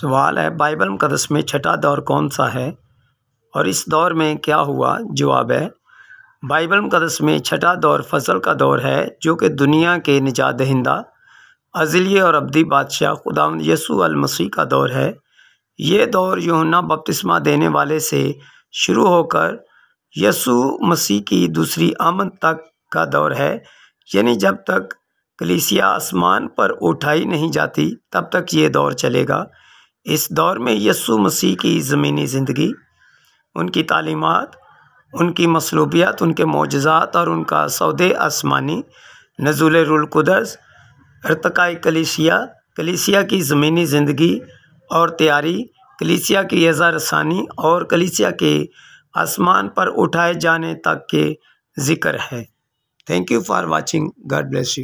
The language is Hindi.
सवाल है बाइबल मुकदस में छठा दौर कौन सा है और इस दौर में क्या हुआ जवाब है बाइबल मुकदस में छठा दौर फसल का दौर है जो कि दुनिया के निजात दहिंदा अजलिय और अब्दी बादशाह खुदा यसू अल मसीह का दौर है ये दौर यहुना बपतिस्मा देने वाले से शुरू होकर यसु मसीह की दूसरी आमद तक का दौर है यानी जब तक कलीसिया आसमान पर उठाई नहीं जाती तब तक ये दौर चलेगा इस दौर में यीशु मसीह की ज़मीनी ज़िंदगी उनकी तालीमत उनकी मसलूबियात उनके मोजात और उनका सौदे आसमानी नजुल रुलकुदस अर्तकाई कलीसिया कलीसिया की ज़मीनी ज़िंदगी और तैयारी कलीसिया की रसानी और कलीसिया के आसमान पर उठाए जाने तक के जिक्र है thank you for watching God bless you